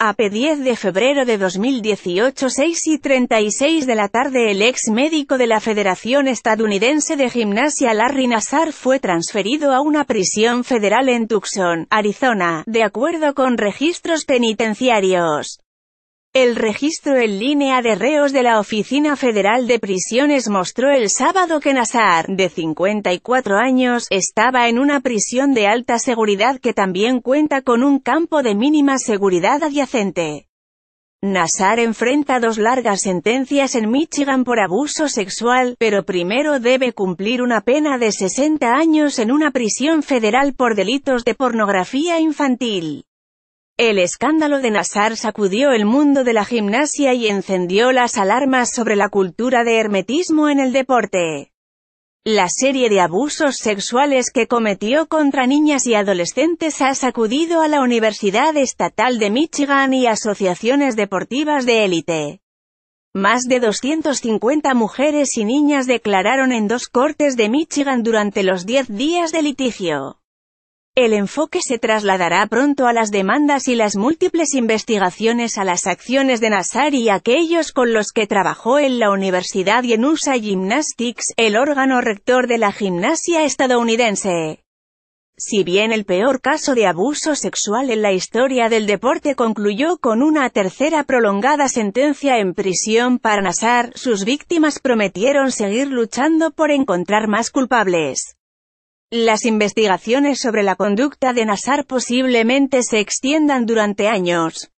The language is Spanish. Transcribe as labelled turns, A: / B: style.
A: AP 10 de febrero de 2018 6 y 36 de la tarde el ex médico de la Federación Estadounidense de Gimnasia Larry Nassar fue transferido a una prisión federal en Tucson, Arizona, de acuerdo con registros penitenciarios. El registro en línea de reos de la Oficina Federal de Prisiones mostró el sábado que Nazar, de 54 años, estaba en una prisión de alta seguridad que también cuenta con un campo de mínima seguridad adyacente. Nazar enfrenta dos largas sentencias en Michigan por abuso sexual, pero primero debe cumplir una pena de 60 años en una prisión federal por delitos de pornografía infantil. El escándalo de Nassar sacudió el mundo de la gimnasia y encendió las alarmas sobre la cultura de hermetismo en el deporte. La serie de abusos sexuales que cometió contra niñas y adolescentes ha sacudido a la Universidad Estatal de Michigan y asociaciones deportivas de élite. Más de 250 mujeres y niñas declararon en dos cortes de Michigan durante los 10 días de litigio. El enfoque se trasladará pronto a las demandas y las múltiples investigaciones a las acciones de Nassar y aquellos con los que trabajó en la universidad y en USA Gymnastics, el órgano rector de la gimnasia estadounidense. Si bien el peor caso de abuso sexual en la historia del deporte concluyó con una tercera prolongada sentencia en prisión para Nassar, sus víctimas prometieron seguir luchando por encontrar más culpables. Las investigaciones sobre la conducta de Nassar posiblemente se extiendan durante años.